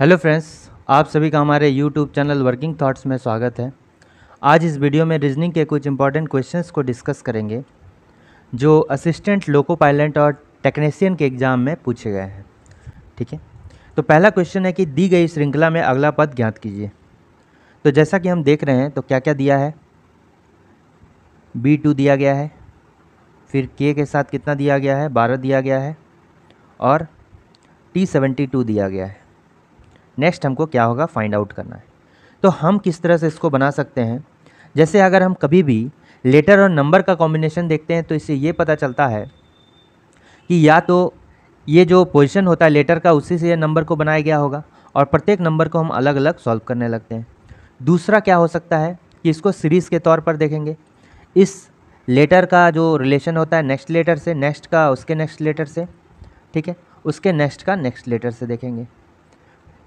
hello friends आप सभी का हमारे यूट्यूब चैनल वर्किंग थाट्स में स्वागत है आज इस वीडियो में रीजनिंग के कुछ इंपॉर्टेंट क्वेश्चंस को डिस्कस करेंगे जो असिस्टेंट लोको पायलट और टेक्नीशियन के एग्ज़ाम में पूछे गए हैं ठीक है तो पहला क्वेश्चन है कि दी गई श्रृंखला में अगला पद ज्ञात कीजिए तो जैसा कि हम देख रहे हैं तो क्या क्या दिया है बी टू दिया गया है फिर के के साथ कितना दिया गया है बारह दिया गया है और टी सेवेंटी टू दिया गया है नेक्स्ट हमको क्या होगा फाइंड आउट करना है तो हम किस तरह से इसको बना सकते हैं जैसे अगर हम कभी भी लेटर और नंबर का कॉम्बिनेशन देखते हैं तो इससे ये पता चलता है कि या तो ये जो पोजिशन होता है लेटर का उसी से यह नंबर को बनाया गया होगा और प्रत्येक नंबर को हम अलग अलग सॉल्व करने लगते हैं दूसरा क्या हो सकता है कि इसको सीरीज़ के तौर पर देखेंगे इस लेटर का जो रिलेशन होता है नेक्स्ट लेटर से नेक्स्ट का उसके नेक्स्ट लेटर से ठीक है उसके नेक्स्ट का नेक्स्ट लेटर से देखेंगे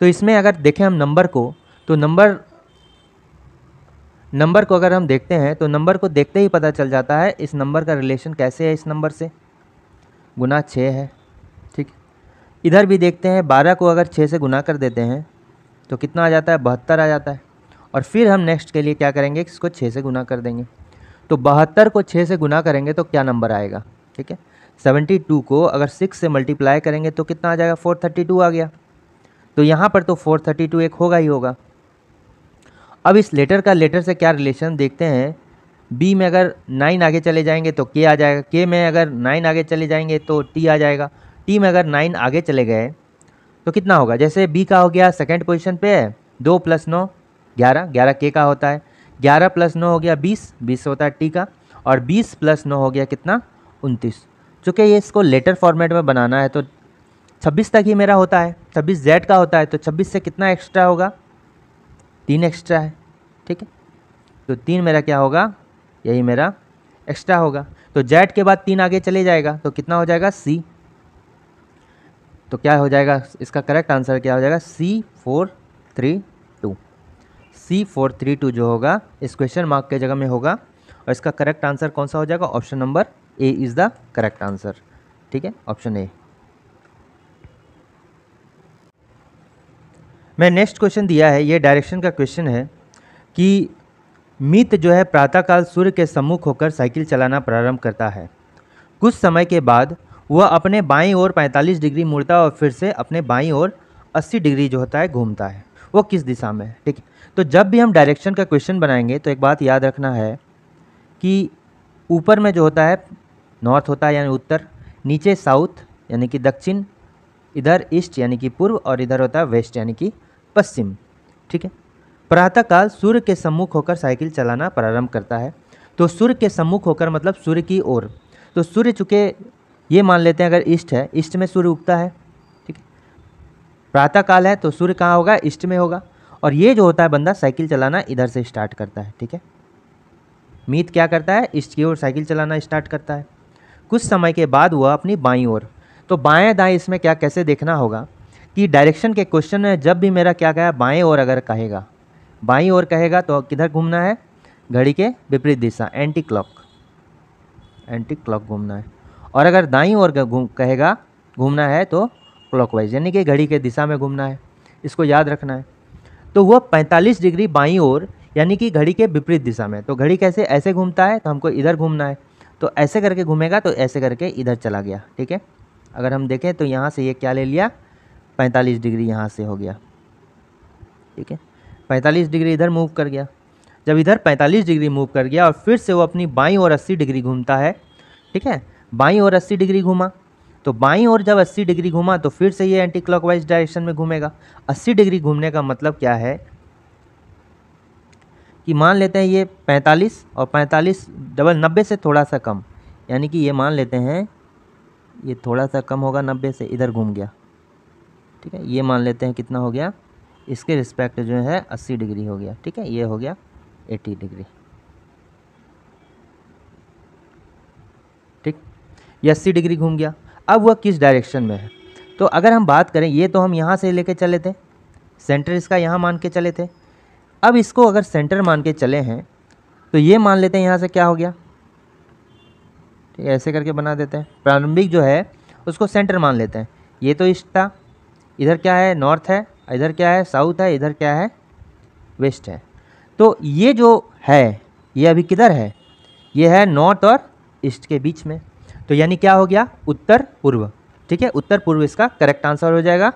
तो इसमें अगर देखें हम नंबर को तो नंबर नंबर को अगर हम देखते हैं तो नंबर को देखते ही पता चल जाता है इस नंबर का रिलेशन कैसे है इस नंबर से गुना छः है ठीक इधर भी देखते हैं बारह को अगर छः से गुना कर देते हैं तो कितना आ जाता है बहत्तर आ जाता है और फिर हम नेक्स्ट के लिए क्या करेंगे इसको छः से गुना कर देंगे तो बहत्तर को छः से गुना करेंगे तो क्या नंबर आएगा ठीक है सेवेंटी टू को अगर सिक्स से मल्टीप्लाई करेंगे तो कितना आ जाएगा फोर थर्टी टू आ गया तो यहाँ पर तो फोर थर्टी टू एक होगा ही होगा अब इस लेटर का लेटर से क्या रिलेशन देखते हैं बी में अगर नाइन आगे चले जाएंगे तो के आ जाएगा के में अगर नाइन आगे चले जाएंगे तो टी आ जाएगा टी में अगर नाइन आगे चले गए तो कितना होगा जैसे बी का हो गया सेकेंड पोजिशन पे है दो प्लस नौ ग्यारह ग्यारह के का होता है ग्यारह प्लस नौ हो गया बीस बीस होता है टी का और बीस प्लस नौ हो गया कितना उनतीस चूँकि ये इसको लेटर फॉर्मेट में बनाना है तो छब्बीस तक ही मेरा होता है छब्बीस जेड का होता है तो छब्बीस से कितना एक्स्ट्रा होगा तीन एक्स्ट्रा है ठीक है तो तीन मेरा क्या होगा यही मेरा एक्स्ट्रा होगा तो जेड के बाद तीन आगे चले जाएगा तो कितना हो जाएगा सी तो क्या हो जाएगा इसका करेक्ट आंसर क्या हो जाएगा C four three two C four three two जो होगा इस क्वेश्चन मार्क के जगह में होगा और इसका करेक्ट आंसर कौन सा हो जाएगा option number A is the correct answer ठीक है ऑप्शन ए मैं नेक्स्ट क्वेश्चन दिया है ये डायरेक्शन का क्वेश्चन है कि मित जो है प्रातःकाल सूर्य के सम्मुख होकर साइकिल चलाना प्रारंभ करता है कुछ समय के बाद वह अपने बाईं ओर 45 डिग्री मुड़ता है और फिर से अपने बाईं ओर 80 डिग्री जो होता है घूमता है वो किस दिशा में है ठीक है तो जब भी हम डायरेक्शन का क्वेश्चन बनाएंगे तो एक बात याद रखना है कि ऊपर में जो होता है नॉर्थ होता है यानी उत्तर नीचे साउथ यानी कि दक्षिण इधर ईस्ट यानी कि पूर्व और इधर होता है वेस्ट यानी कि पश्चिम ठीक है प्रातःकाल सूर्य के सम्मुख होकर साइकिल चलाना प्रारंभ करता है तो सूर्य के सम्मुख होकर मतलब सूर्य की ओर तो सूर्य चूँकि ये मान लेते हैं अगर ईस्ट है ईस्ट में सूर्य उगता है ठीक है प्रातःकाल है तो सूर्य कहाँ होगा ईस्ट में होगा और ये जो होता है बंदा साइकिल चलाना इधर से स्टार्ट करता है ठीक है मीत क्या करता है ईस्ट की ओर साइकिल चलाना स्टार्ट करता है कुछ समय के बाद वह अपनी बाई ओर तो बाएं दाएं इसमें क्या कैसे देखना होगा कि डायरेक्शन के क्वेश्चन में जब भी मेरा क्या कहा बाएं ओर अगर कहेगा बाईं ओर कहेगा तो किधर घूमना है घड़ी के विपरीत दिशा एंटी क्लॉक एंटी क्लॉक घूमना है और अगर दाईं ओर कहेगा घूमना है तो क्लॉकवाइज यानी कि घड़ी के दिशा में घूमना है इसको याद रखना है तो वह 45 डिग्री बाईं ओर यानी कि घड़ी के विपरीत दिशा में तो घड़ी कैसे ऐसे घूमता है तो हमको इधर घूमना है तो ऐसे करके घूमेगा तो ऐसे करके इधर चला गया ठीक है अगर हम देखें तो यहाँ से ये क्या ले लिया पैंतालीस डिग्री यहाँ से हो गया ठीक है पैंतालीस डिग्री इधर मूव कर गया जब इधर पैंतालीस डिग्री मूव कर गया और फिर से वो अपनी बाई और अस्सी डिग्री घूमता है ठीक है बाई और अस्सी डिग्री घूमा तो बाई और जब 80 डिग्री घूमा तो फिर से ये एंटी क्लॉक डायरेक्शन में घूमेगा अस्सी डिग्री घूमने का मतलब क्या है कि मान लेते हैं ये पैंतालीस और पैंतालीस डबल नब्बे से थोड़ा सा कम यानी कि ये मान लेते हैं ये थोड़ा सा कम होगा नब्बे से इधर घूम गया ठीक है ये मान लेते हैं कितना हो गया इसके रिस्पेक्ट जो है अस्सी डिग्री हो गया ठीक है ये हो गया एटी डिग्री ठीक ये अस्सी डिग्री घूम गया अब वह किस डायरेक्शन में है तो अगर हम बात करें ये तो हम यहाँ से लेके चले थे सेंटर इसका यहाँ मान के चले थे अब इसको अगर सेंटर मान के चले हैं तो ये मान लेते हैं यहाँ से क्या हो गया ऐसे करके बना देते हैं प्रारंभिक जो है उसको सेंटर मान लेते हैं ये तो ईस्ट था इधर क्या है नॉर्थ है इधर क्या है साउथ है इधर क्या है वेस्ट है तो ये जो है ये अभी किधर है ये है नॉर्थ और ईस्ट के बीच में तो यानी क्या हो गया उत्तर पूर्व ठीक है उत्तर पूर्व इसका करेक्ट आंसर हो जाएगा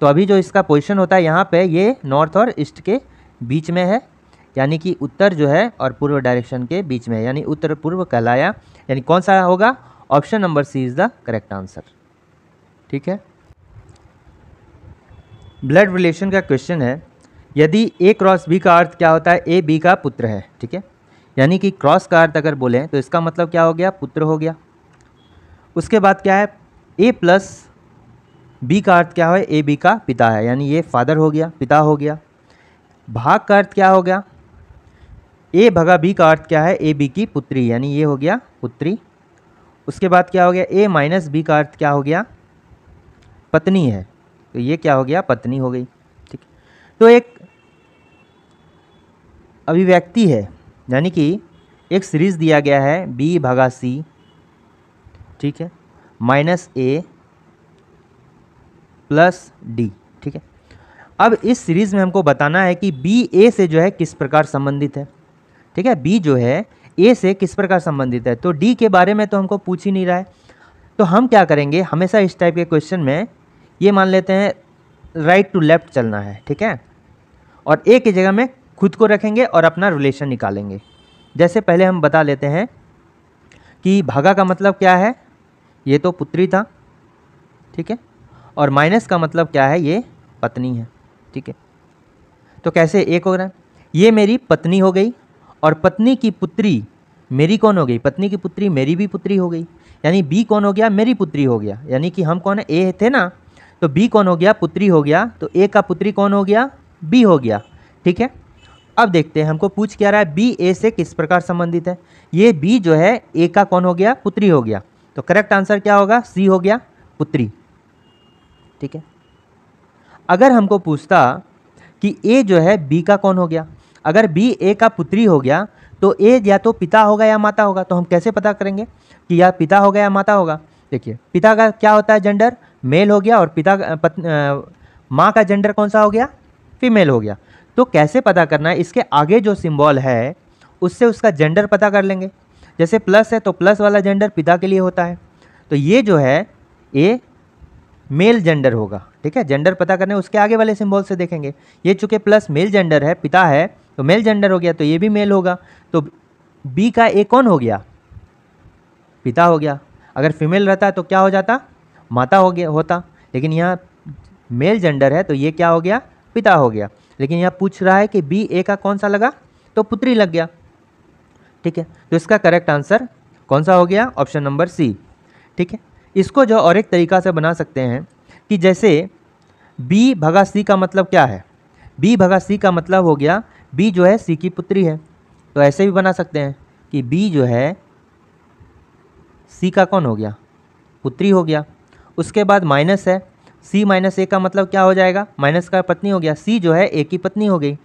तो अभी जो इसका पोजीशन होता है यहाँ पे ये नॉर्थ और ईस्ट के बीच में है यानी कि उत्तर जो है और पूर्व डायरेक्शन के बीच में यानी उत्तर पूर्व कहलाया यानी कौन सा होगा option number C is the correct answer ठीक है ब्लड रिलेशन का क्वेश्चन है यदि ए क्रॉस बी का अर्थ क्या होता है ए बी का पुत्र है ठीक है यानी कि क्रॉस का अर्थ अगर बोलें तो इसका मतलब क्या हो गया पुत्र हो गया उसके बाद क्या है ए प्लस बी का अर्थ क्या है ए बी का पिता है यानी ये फादर हो गया पिता हो गया भाग का अर्थ क्या हो गया ए भगा बी का अर्थ क्या है ए बी की पुत्री यानी ये हो गया पुत्री उसके बाद क्या हो गया ए माइनस बी का अर्थ क्या हो गया पत्नी है तो ये क्या हो गया पत्नी हो गई ठीक तो एक अभिव्यक्ति है यानी कि एक सीरीज दिया गया है बी भगा सी ठीक है माइनस ए प्लस डी ठीक है अब इस सीरीज़ में हमको बताना है कि बी ए से जो है किस प्रकार संबंधित है ठीक है बी जो है ए से किस प्रकार संबंधित है तो डी के बारे में तो हमको पूछ ही नहीं रहा है तो हम क्या करेंगे हमेशा इस टाइप के क्वेश्चन में ये मान लेते हैं राइट टू लेफ्ट चलना है ठीक है और ए की जगह में खुद को रखेंगे और अपना रिलेशन निकालेंगे जैसे पहले हम बता लेते हैं कि भागा का मतलब क्या है ये तो पुत्री था ठीक है और माइनस का मतलब क्या है ये पत्नी है ठीक है तो कैसे एक हो रहा है ये मेरी पत्नी हो गई और पत्नी की पुत्री मेरी कौन हो गई पत्नी की पुत्री मेरी भी पुत्री हो गई यानी बी कौन हो गया मेरी पुत्री हो गया यानी कि हम कौन है ए थे ना तो बी कौन हो गया पुत्री हो गया तो ए का पुत्री कौन हो गया बी हो गया ठीक है अब देखते हैं हमको पूछ क्या रहा है बी ए से किस प्रकार संबंधित है ये बी जो है ए का कौन हो गया पुत्री हो गया तो करेक्ट आंसर क्या होगा सी हो गया पुत्री ठीक है अगर हमको पूछता कि ए जो है बी का कौन हो गया अगर बी ए का पुत्री हो गया तो ए या तो पिता होगा या माता होगा तो हम कैसे पता करेंगे कि या पिता होगा या माता होगा देखिए पिता का क्या होता है जेंडर मेल हो गया और पिता माँ का जेंडर कौन सा हो गया फीमेल हो गया तो कैसे पता करना है इसके आगे जो सिम्बॉल है उससे उसका जेंडर पता कर लेंगे जैसे प्लस है तो प्लस वाला जेंडर पिता के लिए होता है तो ये जो है ए मेल जेंडर होगा ठीक है जेंडर पता करने उसके आगे वाले सिंबल से देखेंगे ये चूँकि प्लस मेल जेंडर है पिता है तो मेल जेंडर हो गया तो ये भी मेल होगा तो बी का ए कौन हो गया पिता हो गया अगर फीमेल रहता तो क्या हो जाता माता हो गया होता लेकिन यहाँ मेल जेंडर है तो ये क्या हो गया पिता हो गया लेकिन यहाँ पूछ रहा है कि बी ए का कौन सा लगा तो पुत्री लग गया ठीक है तो इसका करेक्ट आंसर कौन सा हो गया ऑप्शन नंबर सी ठीक है इसको जो और एक तरीका से बना सकते हैं कि जैसे बी भगा सी का मतलब क्या है बी भगा सी का मतलब हो गया बी जो है सी की पुत्री है तो ऐसे भी बना सकते हैं कि बी जो है सी का कौन हो गया पुत्री हो गया उसके बाद माइनस है सी माइनस ए का मतलब क्या हो जाएगा माइनस का पत्नी हो गया सी जो है ए की पत्नी हो गई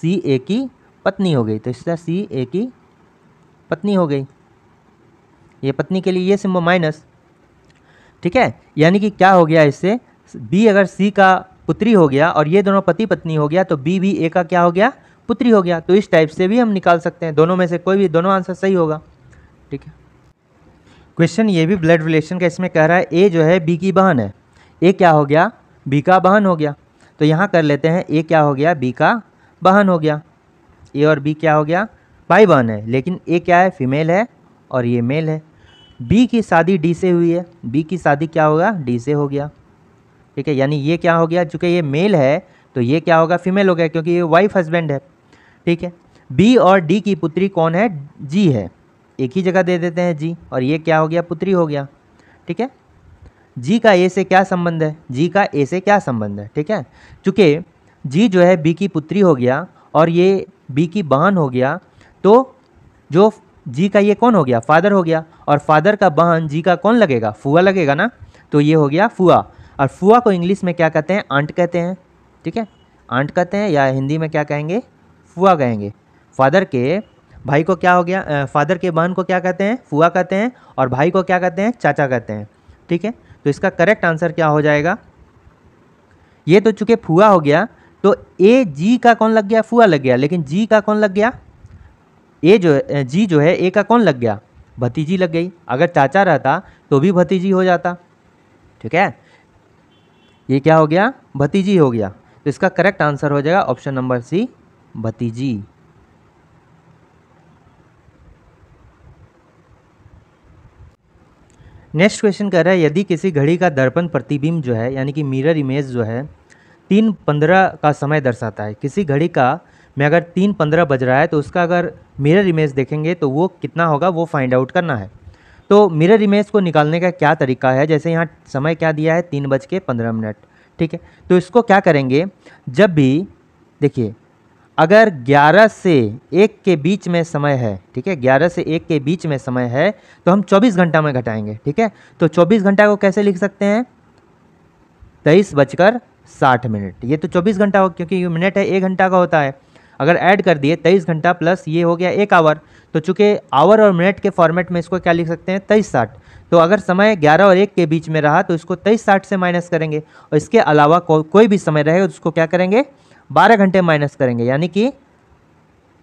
सी ए की पत्नी हो गई तो इस तरह सी ए की पत्नी हो गई ये पत्नी के लिए ये सिंबल माइनस ठीक है यानी कि क्या हो गया इससे बी अगर सी का पुत्री हो गया और ये दोनों पति पत्नी हो गया तो बी भी ए का क्या हो गया पुत्री हो गया तो इस टाइप से भी हम निकाल सकते हैं दोनों में से कोई भी दोनों आंसर सही होगा ठीक है क्वेश्चन ये भी ब्लड रिलेशन का इसमें कह रहा है ए जो है बी की बहन है ए क्या हो गया बी का बहन हो गया तो यहाँ कर लेते हैं ए क्या हो गया बी का बहन हो गया ए और बी क्या हो गया भाई बहन है लेकिन ए क्या है फीमेल है और ये मेल है बी की शादी डी से हुई है बी की शादी क्या होगा डी से हो गया ठीक है यानी ये क्या हो गया चूँकि ये मेल है तो ये क्या होगा फीमेल हो गया क्योंकि ये वाइफ हस्बैंड है ठीक है बी और डी की पुत्री कौन है जी है एक ही जगह दे देते हैं जी और ये क्या हो गया पुत्री हो गया ठीक है जी का ए से क्या संबंध है जी का ए से क्या संबंध है ठीक है चूँकि जी जो है बी की पुत्री हो गया और ये बी की बहन हो गया तो जो जी का ये कौन हो गया फादर हो गया और फादर का बहन जी का कौन लगेगा फुआ लगेगा ना तो ये हो गया फुआ और फुआ को इंग्लिश में क्या कहते हैं आंट कहते हैं ठीक है आंट कहते हैं या हिंदी में क्या कहेंगे फुआ कहेंगे फादर के भाई को क्या हो गया फादर के बहन को क्या कहते हैं फुआ कहते हैं और भाई को क्या कहते हैं चाचा कहते हैं ठीक है तो इसका करेक्ट आंसर क्या हो जाएगा ये तो चूंकि फुआ हो गया तो ए जी का कौन लग गया फुआ लग गया लेकिन जी का कौन लग गया ए जो जी जो है ए का कौन लग गया भतीजी लग गई अगर चाचा रहता तो भी भतीजी हो जाता ठीक है ये क्या हो गया भतीजी हो गया तो इसका करेक्ट आंसर हो जाएगा ऑप्शन नंबर सी भतीजी नेक्स्ट क्वेश्चन कह रहा है यदि किसी घड़ी का दर्पण प्रतिबिंब जो है यानी कि मिरर इमेज जो है तीन पंद्रह का समय दर्शाता है किसी घड़ी का में अगर तीन पंद्रह बज रहा है तो उसका अगर मिरर इमेज देखेंगे तो वो कितना होगा वो फाइंड आउट करना है तो मिरर इमेज को निकालने का क्या तरीका है जैसे यहाँ समय क्या दिया है तीन बज के पंद्रह मिनट ठीक है तो इसको क्या करेंगे जब भी देखिए अगर 11 से 1 के बीच में समय है ठीक है 11 से 1 के बीच में समय है तो हम 24 घंटा में घटाएंगे ठीक है तो 24 घंटा को कैसे लिख सकते हैं तेईस बजकर साठ मिनट ये तो 24 घंटा हो क्योंकि ये मिनट है एक घंटा का होता है अगर ऐड कर दिए तेईस घंटा प्लस ये हो गया एक आवर तो चूंकि आवर और मिनट के फॉर्मेट में इसको क्या लिख सकते हैं तेईस साठ तो अगर समय ग्यारह और एक के बीच में रहा तो इसको तेईस साठ से माइनस करेंगे और इसके अलावा को, कोई भी समय रहे उसको क्या करेंगे बारह घंटे माइनस करेंगे यानी कि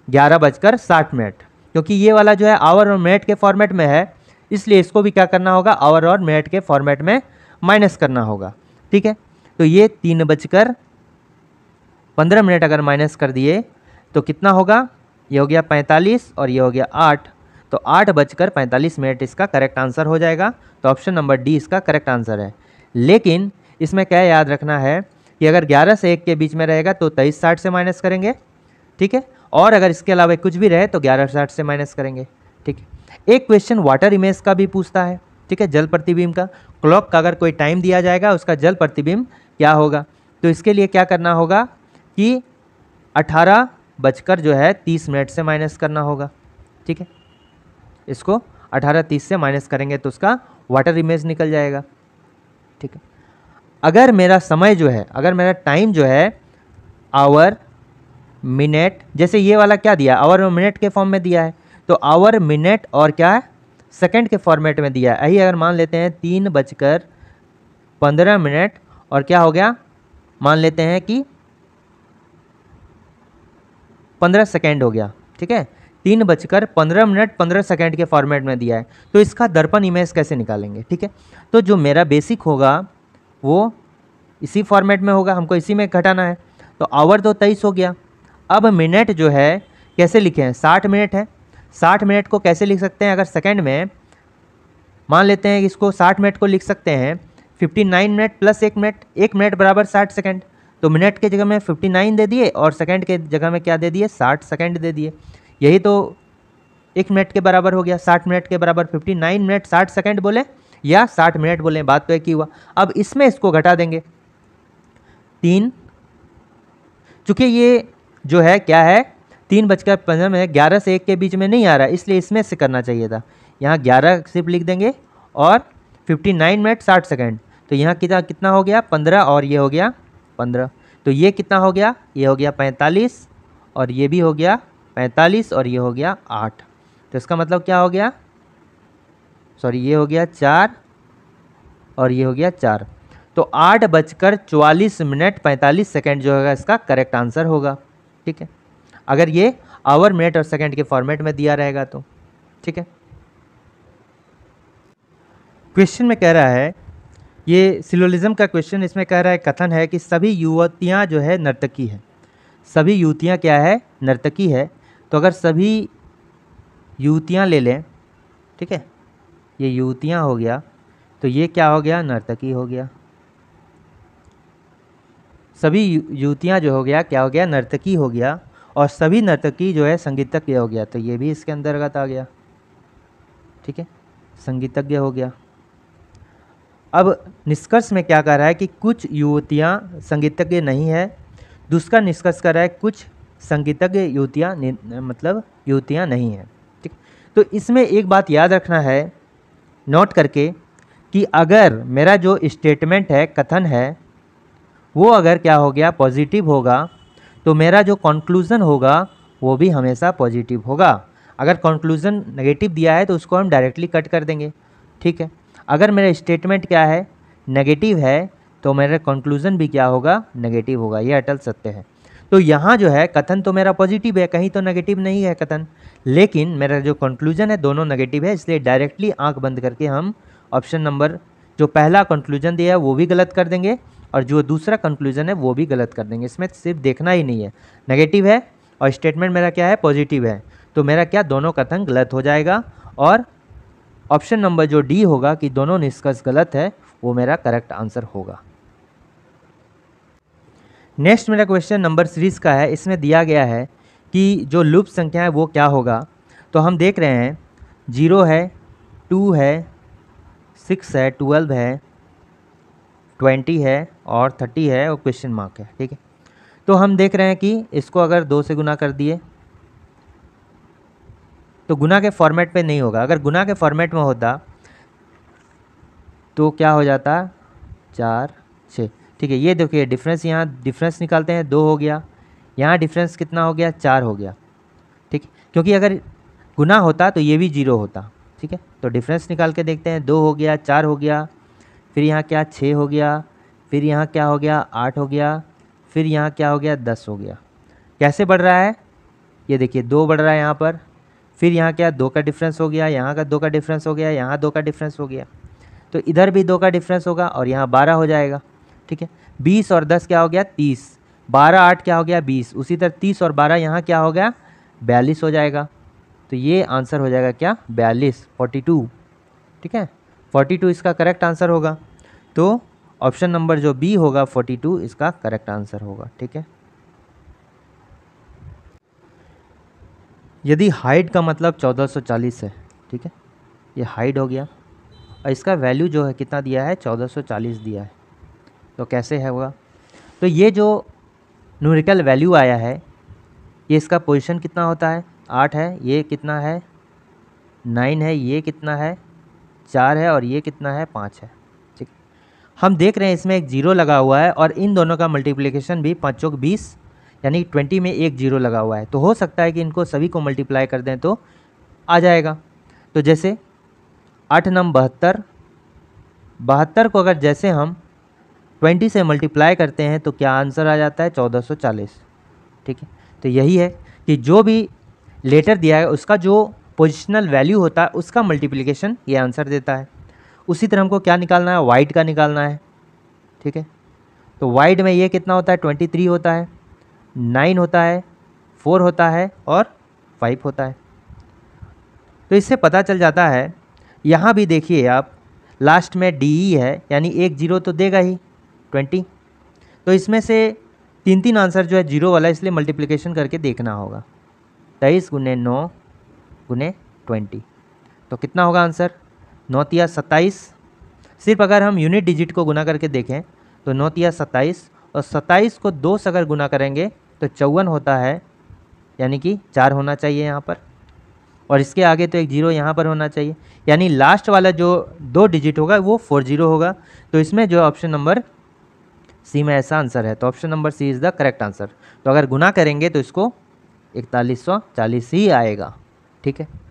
ग्यारह बजकर साठ मिनट क्योंकि ये वाला जो है आवर और मिनट के फॉर्मेट में है इसलिए इसको भी क्या करना होगा आवर और मिनट के फॉर्मेट में माइनस करना होगा ठीक है तो ये तीन बजकर पंद्रह मिनट अगर माइनस कर दिए तो कितना होगा ये हो गया पैंतालीस और ये हो गया आठ तो आठ बजकर पैंतालीस मिनट इसका करेक्ट आंसर हो जाएगा तो ऑप्शन नंबर डी इसका करेक्ट आंसर है लेकिन इसमें क्या याद रखना है कि अगर ग्यारह से एक के बीच में रहेगा तो तेईस साठ से माइनस करेंगे ठीक है और अगर इसके अलावा कुछ भी रहे तो ग्यारह साठ से माइनस करेंगे ठीक है एक क्वेश्चन वाटर इमेज का भी पूछता है ठीक है जल प्रतिबिंब का क्लॉक का अगर कोई टाइम दिया जाएगा उसका जल प्रतिबिंब क्या होगा तो इसके लिए क्या करना होगा कि अठारह बजकर जो है तीस मिनट से माइनस करना होगा ठीक है इसको अठारह तीस से माइनस करेंगे तो उसका वाटर इमेज निकल जाएगा ठीक है अगर मेरा समय जो है अगर मेरा टाइम जो है आवर मिनट जैसे ये वाला क्या दिया आवर और मिनट के फॉर्म में दिया है तो आवर मिनट और क्या है सेकेंड के फॉर्मेट में दिया है यही अगर मान लेते हैं तीन बजकर पंद्रह मिनट और क्या हो गया मान लेते हैं कि पंद्रह सेकेंड हो गया ठीक है तीन बजकर पंद्रह मिनट पंद्रह सेकेंड के फॉर्मेट में दिया है तो इसका दर्पण इमेज कैसे निकालेंगे ठीक है तो जो मेरा बेसिक होगा वो इसी फॉर्मेट में होगा हमको इसी में घटाना है तो आवर तो तेईस हो गया अब मिनट जो है कैसे लिखे हैं साठ मिनट है साठ मिनट को कैसे लिख सकते हैं अगर सेकेंड में मान लेते हैं इसको साठ मिनट को लिख सकते हैं फिफ्टी नाइन मिनट प्लस एक मिनट एक मिनट बराबर साठ सेकेंड तो मिनट के जगह में फिफ्टी नाइन दे दिए और सेकेंड के जगह में क्या दे दिए साठ सेकेंड दे दिए यही तो एक मिनट के बराबर हो गया साठ मिनट के बराबर फिफ्टी नाइन मिनट साठ सेकेंड बोले या साठ मिनट बोलें बात तो एक ही हुआ अब इसमें इसको घटा देंगे तीन चूँकि ये जो है क्या है तीन बजकर पंद्रह मिनट ग्यारह से एक के बीच में नहीं आ रहा इसलिए इसमें से करना चाहिए था यहाँ ग्यारह सिर्फ लिख देंगे और फिफ्टी नाइन मिनट साठ सेकेंड तो यहाँ कितना कितना हो गया पंद्रह और ये हो गया पंद्रह तो ये कितना हो गया ये हो गया पैंतालीस और ये भी हो गया पैंतालीस और ये हो गया आठ तो इसका मतलब क्या हो गया सॉरी ये हो गया चार और ये हो गया चार तो आठ बजकर चौवालीस मिनट पैंतालीस सेकेंड जो होगा इसका करेक्ट आंसर होगा ठीक है अगर ये आवर मिनट और सेकेंड के फॉर्मेट में दिया रहेगा तो ठीक है क्वेश्चन में कह रहा है ये सिलोलिज्म का क्वेश्चन इसमें कह रहा है कथन है कि सभी युवतियाँ जो है नर्तकी है सभी युवतियाँ क्या है नर्तकी है तो अगर सभी युवतियाँ ले लें ठीक है ये युवतियाँ हो गया तो ये क्या हो गया नर्तकी हो गया सभी युवतियाँ जो हो गया क्या हो गया नर्तकी हो गया और सभी नर्तकी जो है संगीतज्ञ हो गया तो ये भी इसके अंतर्गत आ गया ठीक है संगीतज्ञ हो गया अब निष्कर्ष में क्या कर रहा है कि कुछ युवतियाँ संगीतज्ञ नहीं है दूसरा निष्कर्ष कर रहा है कुछ संगीतज्ञ युवतियाँ मतलब युवतियाँ नहीं हैं ठीक तो इसमें एक बात याद रखना है नोट करके कि अगर मेरा जो स्टेटमेंट है कथन है वो अगर क्या हो गया पॉजिटिव होगा तो मेरा जो कंक्लूज़न होगा वो भी हमेशा पॉजिटिव होगा अगर कंक्लूज़न नेगेटिव दिया है तो उसको हम डायरेक्टली कट कर देंगे ठीक है अगर मेरा स्टेटमेंट क्या है नेगेटिव है तो मेरा कंक्लूज़न भी क्या होगा नेगेटिव होगा ये अटल सत्य है तो यहाँ जो है कथन तो मेरा पॉजिटिव है कहीं तो नेगेटिव नहीं है कथन लेकिन मेरा जो कंक्लूजन है दोनों नेगेटिव है इसलिए डायरेक्टली आंख बंद करके हम ऑप्शन नंबर जो पहला कंक्लूजन दिया है वो भी गलत कर देंगे और जो दूसरा कंक्लूजन है वो भी गलत कर देंगे इसमें सिर्फ देखना ही नहीं है नेगेटिव है और स्टेटमेंट मेरा क्या है पॉजिटिव है तो मेरा क्या दोनों कथन गलत हो जाएगा और ऑप्शन नंबर जो डी होगा कि दोनों निष्कर्ष गलत है वो मेरा करेक्ट आंसर होगा नेक्स्ट मेरा क्वेश्चन नंबर सीरीज़ का है इसमें दिया गया है कि जो लुप संख्या है वो क्या होगा तो हम देख रहे हैं जीरो है टू है सिक्स है ट्वेल्व है ट्वेंटी है और थर्टी है और क्वेश्चन मार्क है ठीक है तो हम देख रहे हैं कि इसको अगर दो से गुना कर दिए तो गुना के फॉर्मेट पे नहीं होगा अगर गुना के फॉर्मेट में होता तो क्या हो जाता चार छः ठीक है ये देखिए डिफरेंस यहाँ डिफरेंस निकालते हैं दो हो गया यहाँ डिफरेंस कितना हो गया चार हो गया ठीक क्योंकि अगर गुना होता तो ये भी जीरो होता ठीक है तो डिफरेंस निकाल के देखते हैं दो हो गया चार हो गया फिर यहाँ क्या छः हो गया फिर यहाँ क्या हो गया आठ हो गया फिर यहाँ क्या हो गया दस हो गया कैसे बढ़ रहा है ये देखिए दो बढ़ रहा है यहाँ पर फिर यहाँ क्या दो का डिफरेंस हो गया यहाँ का दो का डिफरेंस हो गया यहाँ दो का डिफरेंस हो गया तो इधर भी दो का डिफरेंस होगा और यहाँ बारह हो जाएगा ठीक है बीस और दस क्या हो गया तीस बारह आठ क्या हो गया बीस उसी तरह तीस और बारह यहाँ क्या हो गया बयालीस हो जाएगा तो ये आंसर हो जाएगा क्या बयालीस फोर्टी टू ठीक है फोर्टी टू इसका करेक्ट आंसर होगा तो ऑप्शन नंबर जो बी होगा फोर्टी टू इसका करेक्ट आंसर होगा ठीक है यदि हाइट का मतलब चौदह सौ चालीस है ठीक है ये हाइट हो गया और इसका वैल्यू जो है कितना दिया है चौदह सौ चालीस दिया है तो कैसे है होगा तो ये जो न्यूमेरिकल वैल्यू आया है ये इसका पोजीशन कितना होता है आठ है ये कितना है नाइन है ये कितना है चार है और ये कितना है पाँच है ठीक हम देख रहे हैं इसमें एक जीरो लगा हुआ है और इन दोनों का मल्टीप्लिकेशन भी पाँचों के बीस यानी ट्वेंटी में एक जीरो लगा हुआ है तो हो सकता है कि इनको सभी को मल्टीप्लाई कर दें तो आ जाएगा तो जैसे आठ नम बहत्तर बहत्तर को अगर जैसे हम ट्वेंटी से मल्टीप्लाई करते हैं तो क्या आंसर आ जाता है चौदह सौ चालीस ठीक है तो यही है कि जो भी लेटर दिया है उसका जो पोजिशनल वैल्यू होता है उसका मल्टीप्लिकेशन ये आंसर देता है उसी तरह हमको क्या निकालना है वाइड का निकालना है ठीक है तो वाइड में ये कितना होता है ट्वेंटी थ्री होता है नाइन होता है फोर होता है और फाइव होता है तो इससे पता चल जाता है यहाँ भी देखिए आप लास्ट में डी ई e है यानी एक जीरो तो देगा ही ट्वेंटी तो इसमें से तीन तीन आंसर जो है जीरो वाला इसलिए मल्टीप्लिकेशन करके देखना होगा तेईस गुने नौ गुने ट्वेंटी तो कितना होगा आंसर तिया सत्ताईस सिर्फ अगर हम यूनिट डिजिट को गुना करके देखें तो तिया सत्ताईस और सत्ताईस को दो से अगर गुना करेंगे तो चौवन होता है यानी कि चार होना चाहिए यहाँ पर और इसके आगे तो एक जीरो यहाँ पर होना चाहिए यानी लास्ट वाला जो दो डिजिट होगा वो फोर जीरो होगा तो इसमें जो ऑप्शन नंबर सी में ऐसा आंसर है तो option number C is the correct answer तो अगर गुना करेंगे तो इसको इकतालीस सौ चालीस ही आएगा ठीक है